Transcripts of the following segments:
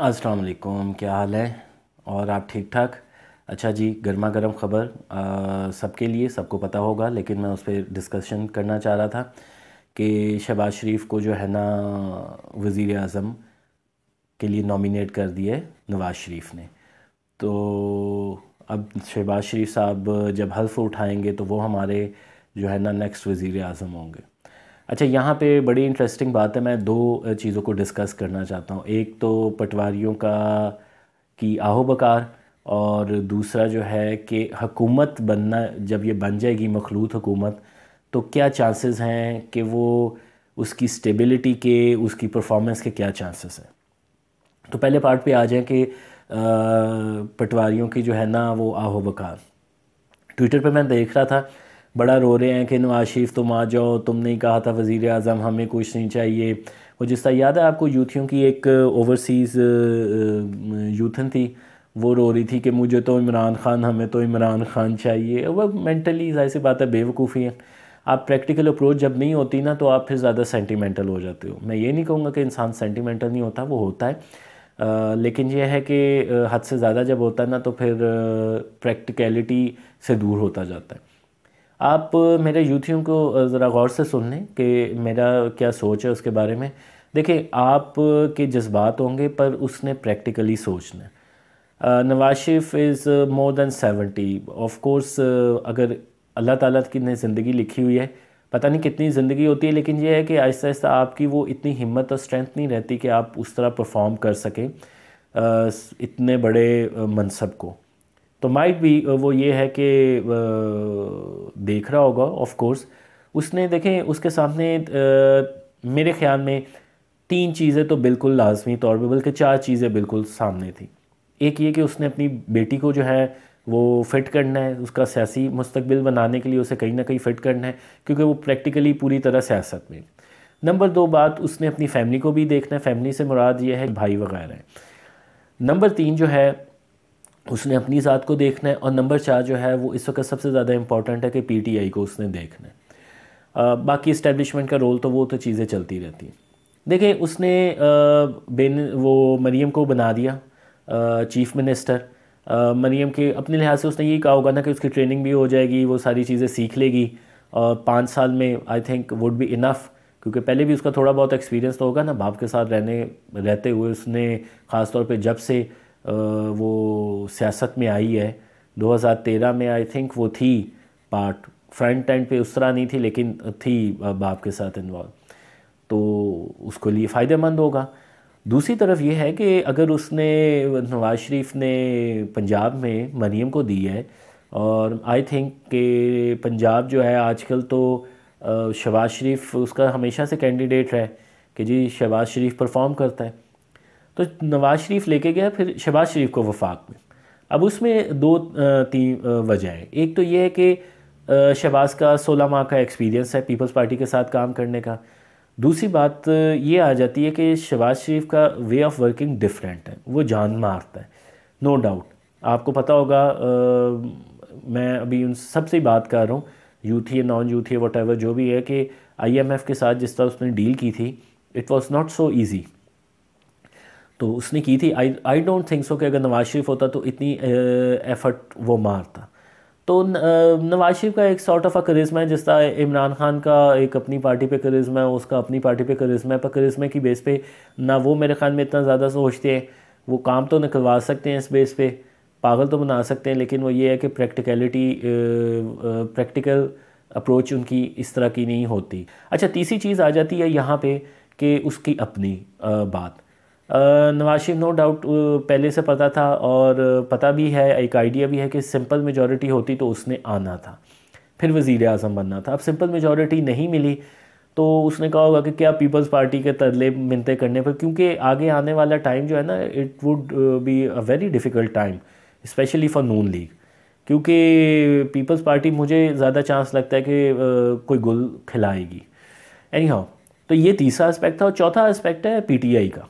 असलकुम क्या हाल है और आप ठीक ठाक अच्छा जी गर्मा गर्म ख़बर सबके लिए सबको पता होगा लेकिन मैं उस पर डिस्कशन करना चाह रहा था कि शहबाज शरीफ को जो है ना वज़ी अजम के लिए नॉमिनेट कर दिए नवाज़ शरीफ ने तो अब शहबाज शरीफ साहब जब हल्फ उठाएंगे तो वो हमारे जो है ना नेक्स्ट वज़ी अजम होंगे अच्छा यहाँ पे बड़ी इंटरेस्टिंग बात है मैं दो चीज़ों को डिस्कस करना चाहता हूँ एक तो पटवारियों का की आहोबकार और दूसरा जो है कि हकूमत बनना जब ये बन जाएगी मखलूत हुकूमत तो क्या चांसेस हैं कि वो उसकी स्टेबिलिटी के उसकी परफॉर्मेंस के क्या चांसेस हैं तो पहले पार्ट पे आ जाएं कि पटवारियों की जो है ना वो आहोबकार बकार ट्विटर पे मैं देख रहा था बड़ा रो रहे हैं कि नवाज शरीफ तुम आ जाओ तुमने ही कहा था वज़ी अजम हमें कुछ नहीं चाहिए और जिस तरह याद है आपको यूथियों की एक ओवरसीज़ यूथन थी वो रो रही थी कि मुझे तो इमरान खान हमें तो इमरान खान चाहिए वह मैंटली जाहिर सी बात है बेवकूफ़ी है आप प्रैक्टिकल अप्रोच जब नहीं होती ना तो आप फिर ज़्यादा सेंटिमेंटल हो जाते हो मैं ये नहीं कहूँगा कि इंसान सेंटिमेंटल नहीं होता वो होता है आ, लेकिन यह है कि हद से ज़्यादा जब होता है ना तो फिर प्रैक्टिकलिटी से दूर होता जाता है आप मेरे यूथियों को ज़रा गौर से सुन लें कि मेरा क्या सोच है उसके बारे में देखिए आप के जज्बात होंगे पर उसने प्रैक्टिकली सोचना Nawaz Sharif is more than seventy of course अगर अल्लाह ताला की ने ज़िंदगी लिखी हुई है पता नहीं कितनी ज़िंदगी होती है लेकिन यह है कि आहिस्ता आहिस्ता आपकी वो इतनी हिम्मत और स्ट्रेंथ नहीं रहती कि आप उस तरह परफॉर्म कर सकें इतने बड़े मनसब को तो माइट भी वो ये है कि देख रहा होगा ऑफ कोर्स उसने देखें उसके सामने मेरे ख्याल में तीन चीज़ें तो बिल्कुल लाजमी तौर पर बल्कि चार चीज़ें बिल्कुल सामने थी एक ये कि उसने अपनी बेटी को जो है वो फिट करना है उसका सियासी मुस्तबिल बनाने के लिए उसे कहीं ना कहीं फ़िट करना है क्योंकि वो प्रैक्टिकली पूरी तरह सियासत में नंबर दो बात उसने अपनी फैमिली को भी देखना है फैमिली से मुराद ये है भाई वगैरह नंबर तीन जो है उसने अपनी ज़ात को देखना है और नंबर चार जो है वो इस वक्त सबसे ज़्यादा इम्पॉर्टेंट है कि पीटीआई को उसने देखना है आ, बाकी इस्टेब्लिशमेंट का रोल तो वो तो चीज़ें चलती रहती हैं देखिए उसने आ, बेन वो मरीम को बना दिया आ, चीफ़ मिनिस्टर मरीम के अपने लिहाज से उसने ये कहा होगा ना कि उसकी ट्रेनिंग भी हो जाएगी वो सारी चीज़ें सीख लेगी और पाँच साल में I think would be enough क्योंकि पहले भी उसका थोड़ा बहुत एक्सपीरियंस तो होगा ना बाप के साथ रहने रहते हुए उसने ख़ास तौर पर जब से वो सियासत में आई है 2013 में आई थिंक वो थी पार्ट फ्रंट एंड पे उस तरह नहीं थी लेकिन थी बाप के साथ इन्वॉल्व तो उसको लिए फ़ायदेमंद होगा दूसरी तरफ ये है कि अगर उसने नवाज़ शरीफ ने पंजाब में मरीम को दी है और आई थिंक कि पंजाब जो है आजकल तो शबाज शरीफ उसका हमेशा से कैंडिडेट है कि जी शबाज शरीफ परफॉर्म करता है तो नवाज़ शरीफ लेके गया फिर शहबाज शरीफ को वफाक में अब उसमें दो तीन वजह है एक तो ये है कि शहबाज का सोलह माह का एक्सपीरियंस है पीपल्स पार्टी के साथ काम करने का दूसरी बात ये आ जाती है कि शहबाज शरीफ का वे ऑफ वर्किंग डिफरेंट है वो जान मारता है नो no डाउट आपको पता होगा आ, मैं अभी उन सबसे ही बात कर रहा हूँ यूथ या नॉन यूथ या वट जो भी है कि आईएमएफ के साथ जिस तरह उसने डील की थी it was not so easy तो उसने की थी आई आई डोंट थिंक सो कि अगर नवाज शरीफ होता तो इतनी एफर्ट वो मारता तो नवाज शरीफ का एक सॉर्ट ऑफ अ करिज्मा है जिस तरह इमरान खान का एक अपनी पार्टी पे करिज्मा है उसका अपनी पार्टी पे करिज्मा है पर करिज्मा की बेस पे ना वो मेरे ख्याल में इतना ज़्यादा सोचते हैं वो काम तो निकलवा सकते हैं इस बेस पे पागल तो बना सकते हैं लेकिन वो ये है कि प्रैक्टिकलिटी प्रैक्टिकल अप्रोच उनकी इस तरह की नहीं होती अच्छा तीसरी चीज़ आ जाती है यहाँ पर कि उसकी अपनी आ, बात नवाज शरीफ नो डाउट पहले से पता था और पता भी है एक आइडिया भी है कि सिंपल मेजॉरिटी होती तो उसने आना था फिर वज़ी अजम बनना था अब सिंपल मेजॉरिटी नहीं मिली तो उसने कहा होगा कि क्या पीपल्स पार्टी के तरले मिनते करने पर क्योंकि आगे आने वाला टाइम जो है ना it would be a very difficult time specially for Noon League क्योंकि पीपल्स पार्टी मुझे ज़्यादा चांस लगता है कि कोई गुल खिलाएगी एनी हाउ तो ये तीसरा एस्पेक्ट था और चौथा एस्पेक्ट है पीटीआई का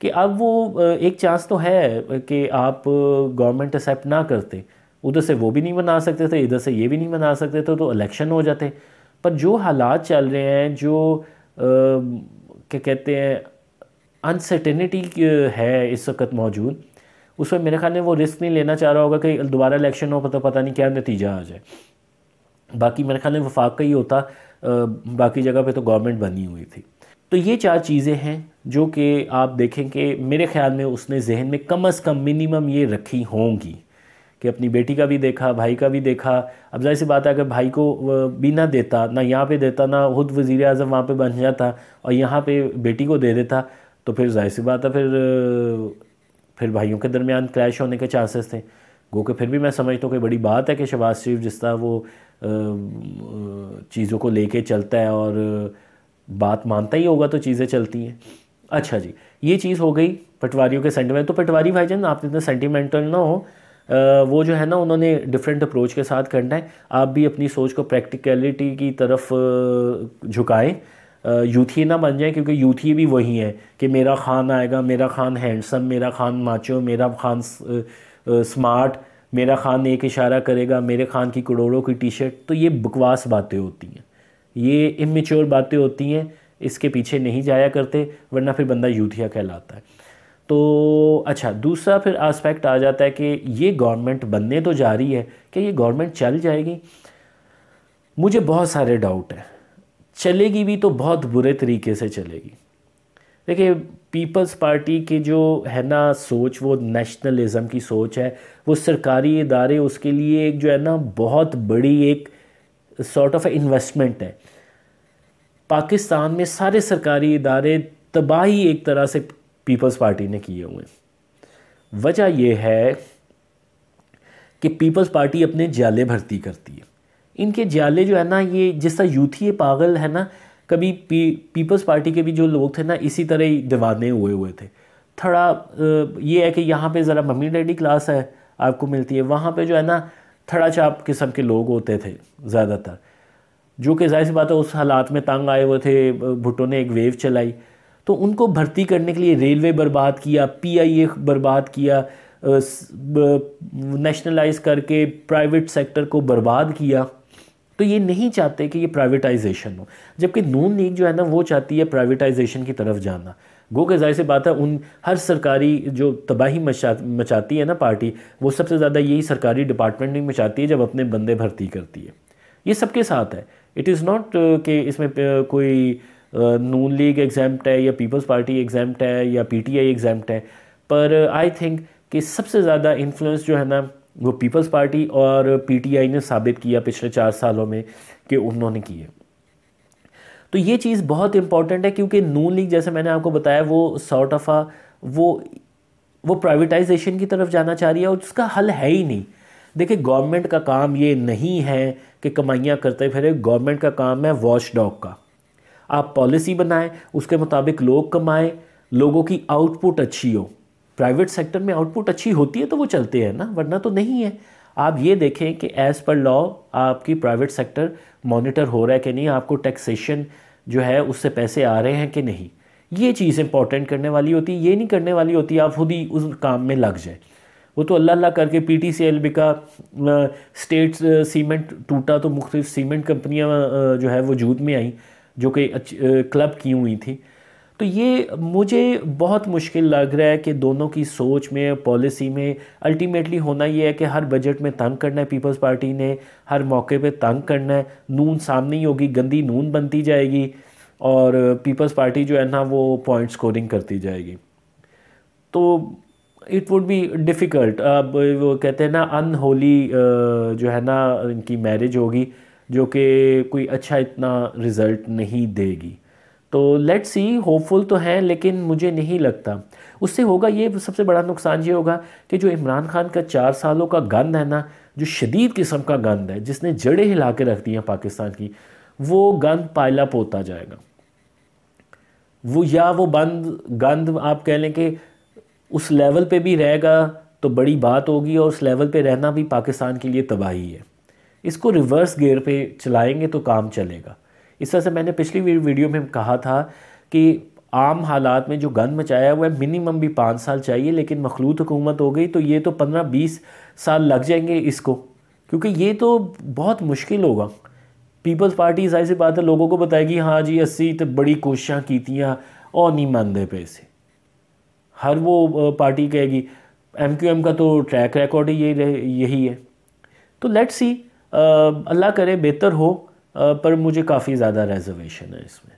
कि अब वो एक चांस तो है कि आप गवर्नमेंट एक्सेप्ट ना करते उधर से वो भी नहीं बना सकते थे इधर से ये भी नहीं बना सकते थे तो इलेक्शन हो जाते पर जो हालात चल रहे हैं जो क्या कहते हैं अनसर्टेनिटी है इस वक्त मौजूद उस पर मेरे ख्याल में वो रिस्क नहीं लेना चाह रहा होगा कि दोबारा इलेक्शन हो तो पता नहीं क्या नतीजा आ जाए बाकी मेरे ख्याल में वफाक का ही होता बाकी जगह पे तो गवर्नमेंट बनी हुई थी तो ये चार चीज़ें हैं जो कि आप देखें कि मेरे ख्याल में उसने जहन में कम अज़ कम मिनिमम ये रखी होंगी कि अपनी बेटी का भी देखा भाई का भी देखा अब जाहिर सी बात है अगर भाई को भी ना देता ना यहाँ पे देता ना खुद वज़ी अजम वहाँ पर बन जाता और यहाँ पे बेटी को दे देता तो फिर जाहिर सी बात है फिर फिर भाइयों के दरमियान क्रैश होने के चांसेस थे गो के फिर भी मैं समझता हूँ कि बड़ी बात है कि शहबाज शरीफ जिस तरह वो चीज़ों को लेके चलता है और बात मानता ही होगा तो चीज़ें चलती हैं अच्छा जी ये चीज़ हो गई पटवारियों के सेंटिमेंट तो पटवारी भाईजान आप इतना सेंटिमेंटल ना हो वो जो है ना उन्होंने डिफरेंट अप्रोच के साथ करना है आप भी अपनी सोच को प्रैक्टिकलिटी की तरफ झुकाएं यूथी ना बन जाए क्योंकि यूथी भी वही है कि मेरा खान आएगा मेरा खान हैंडसम मेरा खान माचो मेरा खान स्मार्ट मेरा खान एक इशारा करेगा मेरे खान की करोड़ों की टी शर्ट तो ये बकवास बातें होती हैं ये इमेच्योर बातें होती हैं इसके पीछे नहीं जाया करते वरना फिर बंदा यूथिया कहलाता है तो अच्छा दूसरा फिर आस्पेक्ट आ जाता है कि ये गवर्नमेंट बनने तो जा रही है कि ये गवर्नमेंट चल जाएगी मुझे बहुत सारे डाउट हैं चलेगी भी तो बहुत बुरे तरीके से चलेगी देखिए पीपल्स पार्टी के जो है ना सोच वो नेशनलिज़म की सोच है वो सरकारी इदारे उसके लिए एक जो है ना बहुत बड़ी एक सॉर्ट ऑफ इन्वेस्टमेंट है पाकिस्तान में सारे सरकारी इदारे तबाही एक तरह से पीपल्स पार्टी ने किए हुए हैं वजह यह है कि पीपल्स पार्टी अपने जाले भर्ती करती है इनके जाले जो है ना ये जिस तरह यूथ ये पागल है ना कभी पी, पीपल्स पार्टी के भी जो लोग थे ना इसी तरह ही दीवाने हुए हुए थे थोड़ा ये है कि यहाँ पे ज़रा मम्मी डैडी क्लास है आपको मिलती है वहाँ पे जो है ना थड़ा छाप किस्म के लोग होते थे ज़्यादातर जो कि जाहिर सी बात है उस हालात में तंग आए हुए थे भुट्टो ने एक वेव चलाई तो उनको भर्ती करने के लिए रेलवे बर्बाद किया पीआईए बर्बाद किया नेशनलाइज करके प्राइवेट सेक्टर को बर्बाद किया तो ये नहीं चाहते कि ये प्राइवेटाइजेशन हो जबकि नून लीग जो है ना वो चाहती है प्राइवेटाइजेशन की तरफ जाना गो के जाहिर सी बात है उन हर सरकारी जो तबाही मचा मचाती है ना पार्टी वो सबसे ज़्यादा यही सरकारी डिपार्टमेंट में मचाती है जब अपने बंदे भर्ती करती है ये सबके साथ है इट इज़ नॉट कि इसमें uh, कोई uh, नून लीग एग्जाम्प्ट है या पीपल्स पार्टी एग्जाम्प्ट है या पी टी आई एग्जाम्प्ट है पर आई uh, थिंक कि सबसे ज़्यादा इन्फ्लुएंस जो है ना वो पीपल्स पार्टी और पी टी आई ने साबित किया पिछले चार सालों में कि उन्होंने की है तो ये चीज़ बहुत इंपॉर्टेंट है क्योंकि नून लीग जैसे मैंने आपको बताया वो सॉर्ट ऑफ आ वो वो प्राइवेटाइजेशन की तरफ जाना चाह रही है और उसका हल है ही नहीं देखिए गवर्नमेंट का काम ये नहीं है कि कमाइयाँ करते फिरे गवर्नमेंट का काम है वॉच डॉग का आप पॉलिसी बनाएं उसके मुताबिक लोग कमाएं लोगों की आउटपुट अच्छी हो प्राइवेट सेक्टर में आउटपुट अच्छी होती है तो वो चलते हैं ना वरना तो नहीं है आप ये देखें कि एज़ पर लॉ आपकी प्राइवेट सेक्टर मॉनिटर हो रहा है कि नहीं आपको टैक्सेशन जो है उससे पैसे आ रहे हैं कि नहीं ये चीज़ इंपॉर्टेंट करने वाली होती है ये नहीं करने वाली होती आप खुद ही उस काम में लग जाए वो तो अल्लाह अल्लाह करके P T C L B का स्टेट सीमेंट टूटा तो मुख्तलिफ सीमेंट कंपनियाँ जो है वजूद में आई जो कि क्लब की हुई थी तो ये मुझे बहुत मुश्किल लग रहा है कि दोनों की सोच में पॉलिसी में अल्टीमेटली होना ये है कि हर बजट में तंग करना है पीपल्स पार्टी ने हर मौके पे तंग करना है नून सामने ही होगी गंदी नून बनती जाएगी और पीपल्स पार्टी जो है ना वो पॉइंट स्कोरिंग करती जाएगी तो इट वुड बी डिफ़िकल्ट अब वो कहते हैं ना अनहोली जो है ना इनकी मैरिज होगी जो कि कोई अच्छा इतना रिज़ल्ट नहीं देगी तो लेट्स सी होपफुल तो हैं लेकिन मुझे नहीं लगता उससे होगा ये सबसे बड़ा नुकसान ये होगा कि जो इमरान खान का चार सालों का गंद है ना जो शदीद किस्म का गंद है जिसने जड़ें हिला के रख दी हैं पाकिस्तान की वो गंद पायलप होता जाएगा वो या वो बंद गंद आप कह लें कि उस लेवल पे भी रहेगा तो बड़ी बात होगी और उस लेवल पे रहना भी पाकिस्तान के लिए तबाही है इसको रिवर्स गेयर पे चलाएंगे तो काम चलेगा इस तरह से मैंने पिछली वीडियो में कहा था कि आम हालात में जो गंद मचाया हुआ है मिनिमम भी पाँच साल चाहिए लेकिन मखलूत हुकूमत हो गई तो ये तो पंद्रह बीस साल लग जाएंगे इसको क्योंकि ये तो बहुत मुश्किल होगा पीपल्स पार्टी जाहिर सी बात है लोगों को बताएगी हाँ जी अस्सी तो बड़ी कोशिशें की हाँ, और नहीं मानते पैसे हर वो पार्टी कहेगी एम क्यू एम का तो ट्रैक रिकॉर्ड ही यही है तो लेट्स सी अल्लाह करे बेहतर हो पर मुझे काफ़ी ज़्यादा रेजर्वेशन है इसमें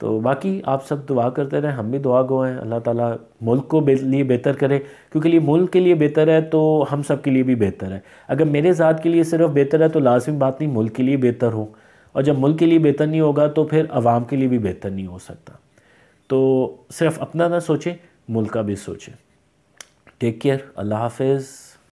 तो बाकी आप सब दुआ करते रहें हम भी दुआ गो हैं अल्लाह ताला मुल्क को लिए बेहतर करे क्योंकि लिए मुल्क के लिए बेहतर है तो हम सब के लिए भी बेहतर है अगर मेरे ज़ात के लिए सिर्फ बेहतर है तो लाजमी बात नहीं मुल्क के लिए बेहतर हो और जब मुल्क के लिए बेहतर नहीं होगा तो फिर आवाम के लिए भी बेहतर नहीं हो सकता तो सिर्फ अपना ना सोचें मुल्क का भी सोचें टेक केयर अल्लाह हाफिज़